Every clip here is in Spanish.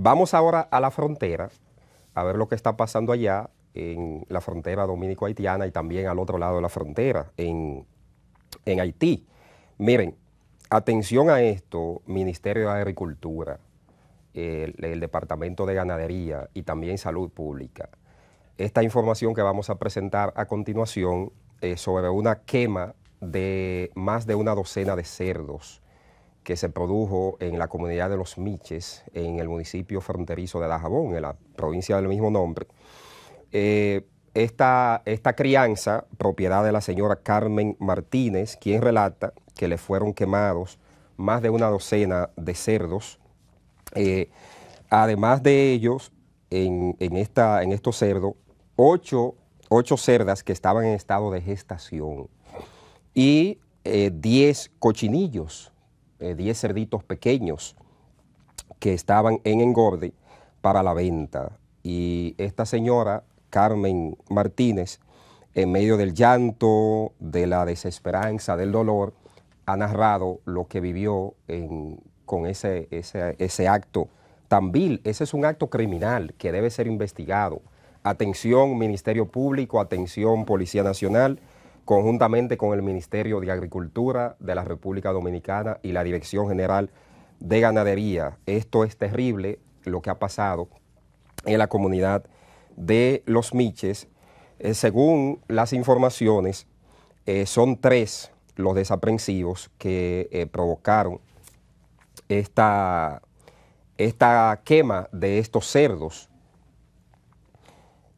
Vamos ahora a la frontera, a ver lo que está pasando allá en la frontera dominico-haitiana y también al otro lado de la frontera, en, Haití. Miren, atención a esto, Ministerio de Agricultura, el, el, Departamento de Ganadería y también Salud Pública. Esta información que vamos a presentar a continuación es sobre una quema de más de una docena de cerdos que se produjo en la comunidad de Los Miches, en el municipio fronterizo de Dajabón, en la provincia del mismo nombre. Eh, esta, crianza, propiedad de la señora Carmen Martínez, quien relata que le fueron quemados más de una docena de cerdos. Eh, además de ellos, en, en, esta, en estos cerdos, ocho, cerdas que estaban en estado de gestación y eh, diez cochinillos 10 eh, cerditos pequeños que estaban en engorde para la venta. Y esta señora, Carmen Martínez, en medio del llanto, de la desesperanza, del dolor, ha narrado lo que vivió con ese, ese, ese acto tan vil. Ese es un acto criminal que debe ser investigado. Atención, Ministerio Público, atención, Policía Nacional conjuntamente con el Ministerio de Agricultura de la República Dominicana y la Dirección General de Ganadería. Esto es terrible lo que ha pasado en la comunidad de los Miches. Eh, según las informaciones, eh, son tres los desaprensivos que eh, provocaron esta quema de estos cerdos.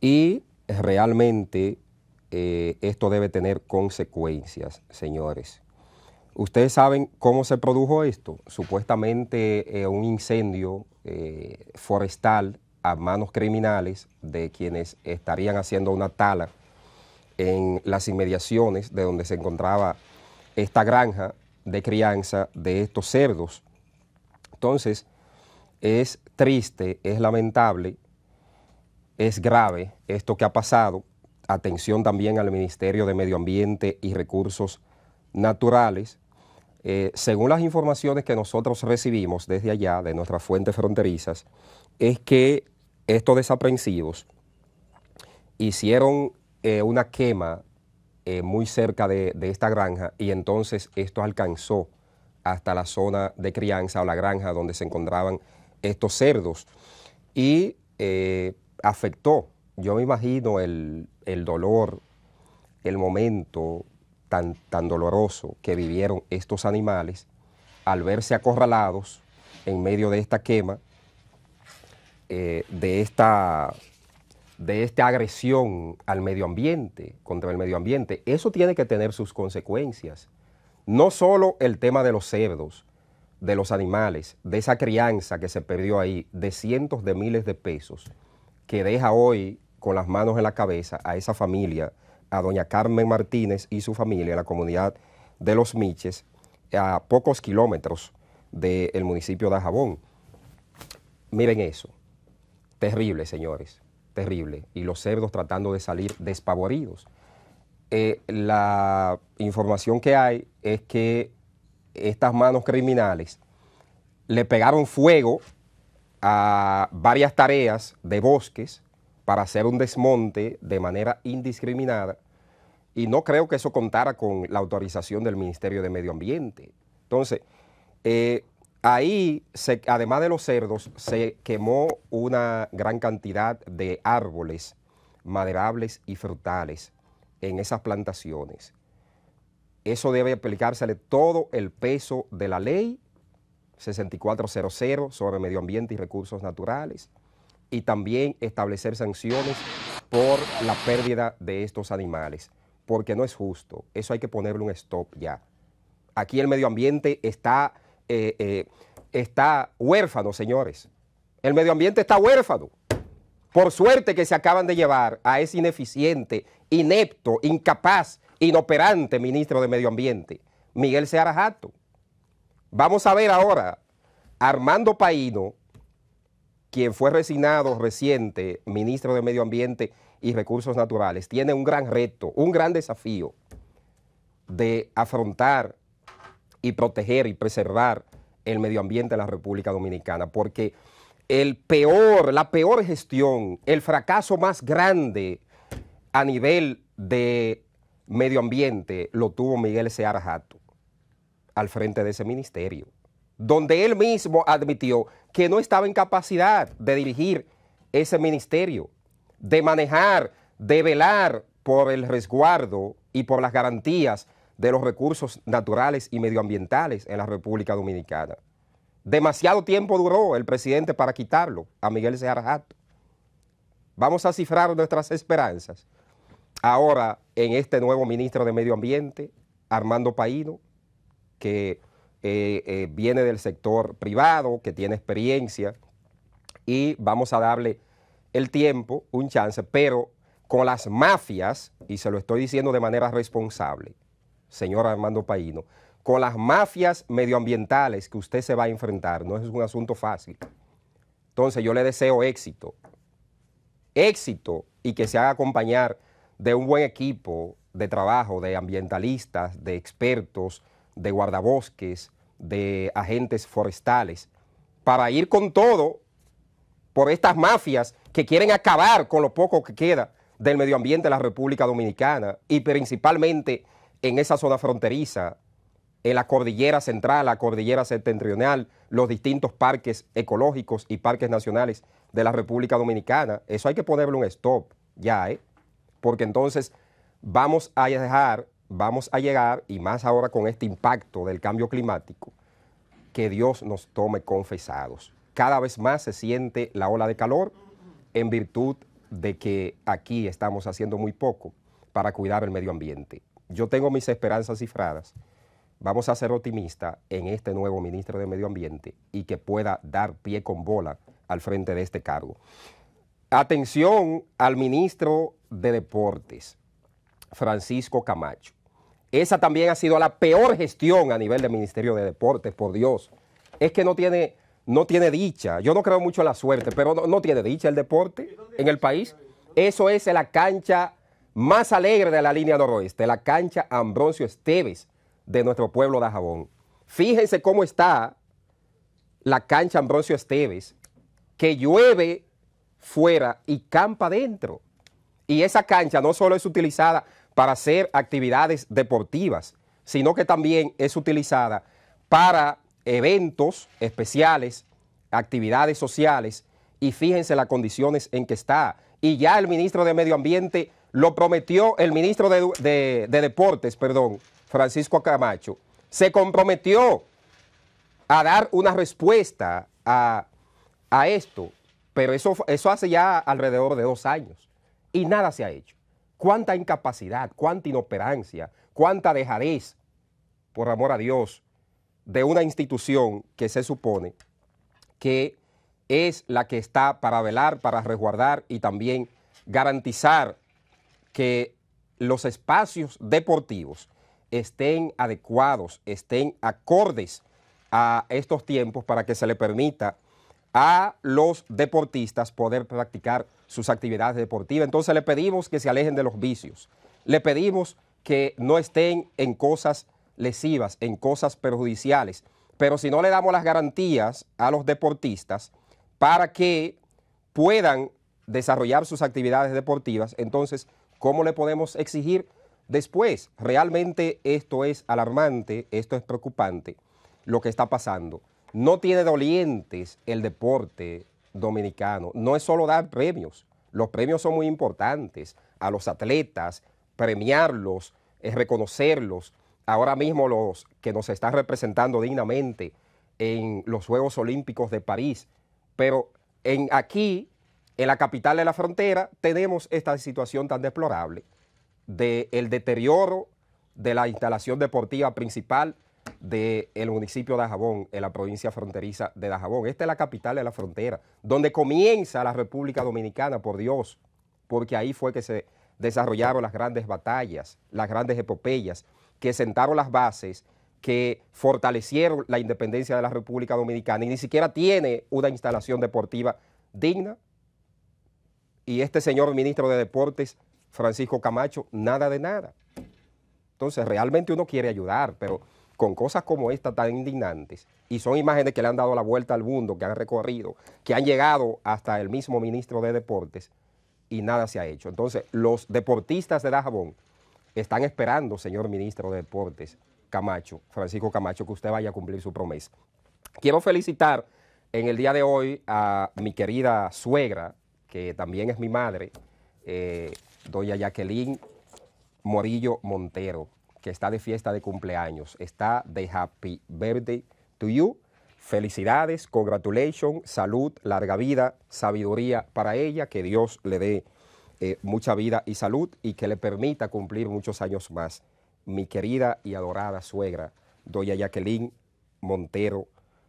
Y realmente eh, esto debe tener consecuencias, señores. Ustedes saben cómo se produjo esto. Supuestamente eh, un incendio eh, forestal a manos criminales de quienes estarían haciendo una tala en las inmediaciones de donde se encontraba esta granja de crianza de estos cerdos. Entonces, es triste, es lamentable, es grave esto que ha pasado atención también al Ministerio de Medio Ambiente y Recursos Naturales. Eh, según las informaciones que nosotros recibimos desde allá, de nuestras fuentes fronterizas, es que estos desaprensivos hicieron eh, una quema eh, muy cerca de, esta granja y entonces esto alcanzó hasta la zona de crianza o la granja donde se encontraban estos cerdos y afectó, yo me imagino, el, el dolor, el momento tan, tan doloroso que vivieron estos animales al verse acorralados en medio de esta quema, eh, de, esta, de esta agresión al medio ambiente, contra el medio ambiente. Eso tiene que tener sus consecuencias. No solo el tema de los cerdos, de los animales, de esa crianza que se perdió ahí, de cientos de miles de pesos, que deja hoy con las manos en la cabeza a esa familia, a doña Carmen Martínez y su familia en la comunidad de Los Miches, a pocos kilómetros del municipio de Ajabón. Miren eso. Terrible, señores. Terrible. Y los cerdos tratando de salir despavoridos. Eh, la información que hay es que estas manos criminales le pegaron fuego a varias tareas de bosques para hacer un desmonte de manera indiscriminada y no creo que eso contara con la autorización del Ministerio de Medio Ambiente. Entonces, eh, ahí, además de los cerdos, se quemó una gran cantidad de árboles maderables y frutales en esas plantaciones. Eso debe aplicársele todo el peso de la ley 6400 sobre medio ambiente y recursos naturales y también establecer sanciones por la pérdida de estos animales, porque no es justo. Eso hay que ponerle un stop ya. Aquí el medio ambiente está, eh, eh, está huérfano, señores. El medio ambiente está huérfano. Por suerte que se acaban de llevar a ese ineficiente, inepto, incapaz, inoperante ministro de Medio Ambiente, Miguel Seara Jato. Vamos a ver ahora Armando Paino quien fue resignado reciente ministro de Medio Ambiente y Recursos Naturales, tiene un gran reto, un gran desafío de afrontar y proteger y preservar el medio ambiente de la República Dominicana, porque el peor, la peor gestión, el fracaso más grande a nivel de medio ambiente lo tuvo Miguel Seara Jato al frente de ese ministerio donde él mismo admitió que no estaba en capacidad de dirigir ese ministerio, de manejar, de velar por el resguardo y por las garantías de los recursos naturales y medioambientales en la República Dominicana. Demasiado tiempo duró el presidente para quitarlo a Miguel Jato. Vamos a cifrar nuestras esperanzas ahora en este nuevo ministro de Medio Ambiente, Armando Paino, que eh, eh, viene del sector privado, que tiene experiencia, y vamos a darle el tiempo, un chance, pero con las mafias, y se lo estoy diciendo de manera responsable, señor Armando Paino, con las mafias medioambientales que usted se va a enfrentar, no es un asunto fácil. Entonces yo le deseo éxito, éxito y que se haga acompañar de un buen equipo de trabajo, de ambientalistas, de expertos, de guardabosques, de agentes forestales, para ir con todo por estas mafias que quieren acabar con lo poco que queda del medio ambiente de la República Dominicana y principalmente en esa zona fronteriza, en la cordillera central, la cordillera septentrional, los distintos parques ecológicos y parques nacionales de la República Dominicana. Eso hay que ponerle un stop ya, ¿eh? porque entonces vamos a dejar vamos a llegar, y más ahora con este impacto del cambio climático, que Dios nos tome confesados. Cada vez más se siente la ola de calor en virtud de que aquí estamos haciendo muy poco para cuidar el medio ambiente. Yo tengo mis esperanzas cifradas. Vamos a ser optimistas en este nuevo ministro de Medio Ambiente y que pueda dar pie con bola al frente de este cargo. Atención al ministro de Deportes, Francisco Camacho. Esa también ha sido la peor gestión a nivel del Ministerio de Deportes, por Dios. Es que no tiene, no tiene dicha. Yo no creo mucho en la suerte, pero no, tiene dicha el deporte en el país. Eso es la cancha más alegre de la línea noroeste, la cancha Ambroncio Esteves de nuestro pueblo de Jabón. Fíjense cómo está la cancha Ambrosio Esteves, que llueve fuera y campa dentro. Y esa cancha no solo es utilizada para hacer actividades deportivas, sino que también es utilizada para eventos especiales, actividades sociales, y fíjense las condiciones en que está. Y ya el ministro de Medio Ambiente lo prometió, el ministro de, Deportes, perdón, Francisco Camacho, se comprometió a dar una respuesta a, a esto, pero eso, eso hace ya alrededor de dos años y nada se ha hecho cuánta incapacidad, cuánta inoperancia, cuánta dejadez, por amor a Dios, de una institución que se supone que es la que está para velar, para resguardar y también garantizar que los espacios deportivos estén adecuados, estén acordes a estos tiempos para que se le permita a los deportistas poder practicar sus actividades deportivas. Entonces le pedimos que se alejen de los vicios, le pedimos que no estén en cosas lesivas, en cosas perjudiciales. Pero si no le damos las garantías a los deportistas para que puedan desarrollar sus actividades deportivas, entonces, ¿cómo le podemos exigir después? Realmente esto es alarmante, esto es preocupante, lo que está pasando. No tiene dolientes el deporte dominicano. No es solo dar premios. Los premios son muy importantes a los atletas, premiarlos, es eh, reconocerlos. Ahora mismo los que nos están representando dignamente en los Juegos Olímpicos de París. Pero en, aquí, en la capital de la frontera, tenemos esta situación tan deplorable del deterioro de la instalación deportiva principal del el municipio de Dajabón, en la provincia fronteriza de Dajabón. Esta es la capital de la frontera, donde comienza la República Dominicana, por Dios, porque ahí fue que se desarrollaron las grandes batallas, las grandes epopeyas, que sentaron las bases, que fortalecieron la independencia de la República Dominicana y ni siquiera tiene una instalación deportiva digna. Y este señor ministro de Deportes, Francisco Camacho, nada de nada. Entonces, realmente uno quiere ayudar, pero con cosas como esta tan indignantes, y son imágenes que le han dado la vuelta al mundo, que han recorrido, que han llegado hasta el mismo ministro de Deportes, y nada se ha hecho. Entonces, los deportistas de Dajabón están esperando, señor ministro de Deportes, Camacho, Francisco Camacho, que usted vaya a cumplir su promesa. Quiero felicitar en el día de hoy a mi querida suegra, que también es mi madre, eh, doña Jacqueline Morillo Montero que está de fiesta de cumpleaños, está de happy birthday to you. Felicidades, congratulations, salud, larga vida, sabiduría para ella, que Dios le dé eh, mucha vida y salud y que le permita cumplir muchos años más. Mi querida y adorada suegra, doña Jacqueline Montero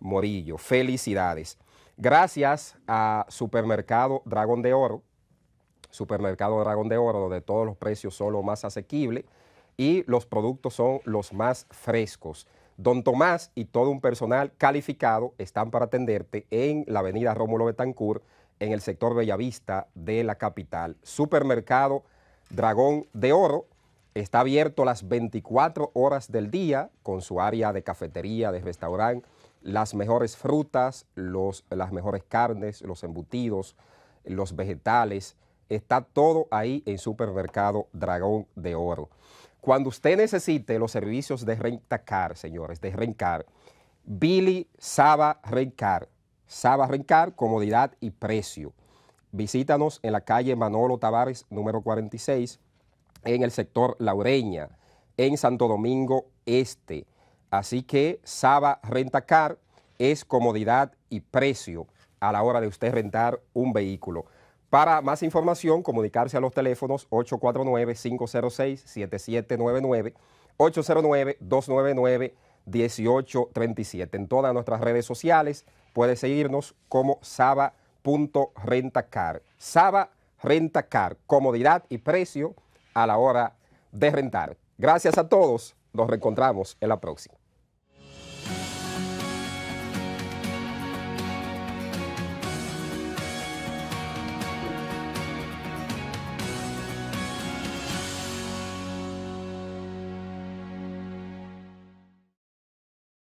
Morillo. Felicidades. Gracias a Supermercado Dragón de Oro, Supermercado Dragón de Oro, donde todos los precios son los más asequibles y los productos son los más frescos. Don Tomás y todo un personal calificado están para atenderte en la avenida Rómulo Betancourt, en el sector Bellavista de la capital. Supermercado Dragón de Oro está abierto las 24 horas del día con su área de cafetería, de restaurante, las mejores frutas, los, las mejores carnes, los embutidos, los vegetales, Está todo ahí en Supermercado Dragón de Oro. Cuando usted necesite los servicios de Rentacar, señores, de Rentacar, Billy Saba Rentacar, Saba Rentacar, comodidad y precio. Visítanos en la calle Manolo Tavares, número 46, en el sector Laureña, en Santo Domingo Este. Así que Saba Rentacar es comodidad y precio a la hora de usted rentar un vehículo. Para más información, comunicarse a los teléfonos 849-506-7799, 809-299-1837. En todas nuestras redes sociales puede seguirnos como saba.rentacar. Saba Rentacar, comodidad y precio a la hora de rentar. Gracias a todos, nos reencontramos en la próxima.